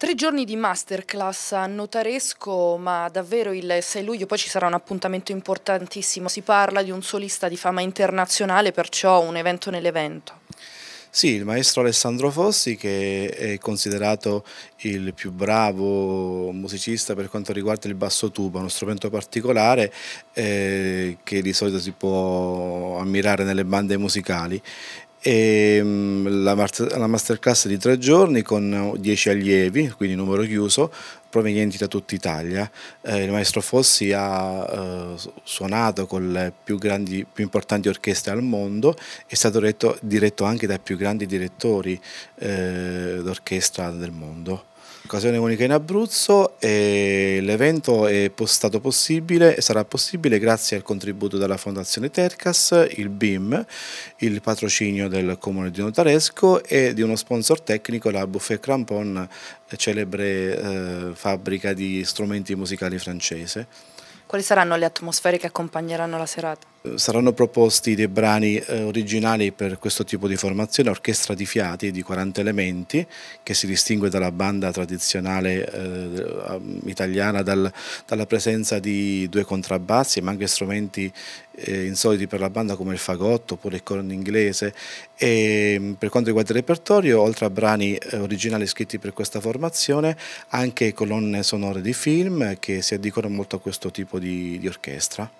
Tre giorni di masterclass a Notaresco, ma davvero il 6 luglio poi ci sarà un appuntamento importantissimo. Si parla di un solista di fama internazionale, perciò un evento nell'evento. Sì, il maestro Alessandro Fossi che è considerato il più bravo musicista per quanto riguarda il basso tuba, uno strumento particolare eh, che di solito si può ammirare nelle bande musicali e mm, la, masterclass di tre giorni con uh, dieci allievi, quindi numero chiuso, provenienti da tutta Italia. Eh, il maestro Fossi ha eh, suonato con le più, grandi, più importanti orchestre al mondo, è stato retto, diretto anche dai più grandi direttori eh, d'orchestra del mondo occasione unica in Abruzzo e l'evento è stato possibile e sarà possibile grazie al contributo della Fondazione Tercas, il BIM, il patrocinio del Comune di Notaresco e di uno sponsor tecnico, la Buffet Crampon, celebre eh, fabbrica di strumenti musicali francese. Quali saranno le atmosfere che accompagneranno la serata? Saranno proposti dei brani eh, originali per questo tipo di formazione, orchestra di fiati di 40 elementi che si distingue dalla banda tradizionale eh, eh, italiana dal, dalla presenza di due contrabbassi ma anche strumenti eh, insoliti per la banda come il fagotto oppure il corno inglese e mm, per quanto riguarda il repertorio oltre a brani eh, originali scritti per questa formazione anche colonne sonore di film che si addicono molto a questo tipo di, di orchestra.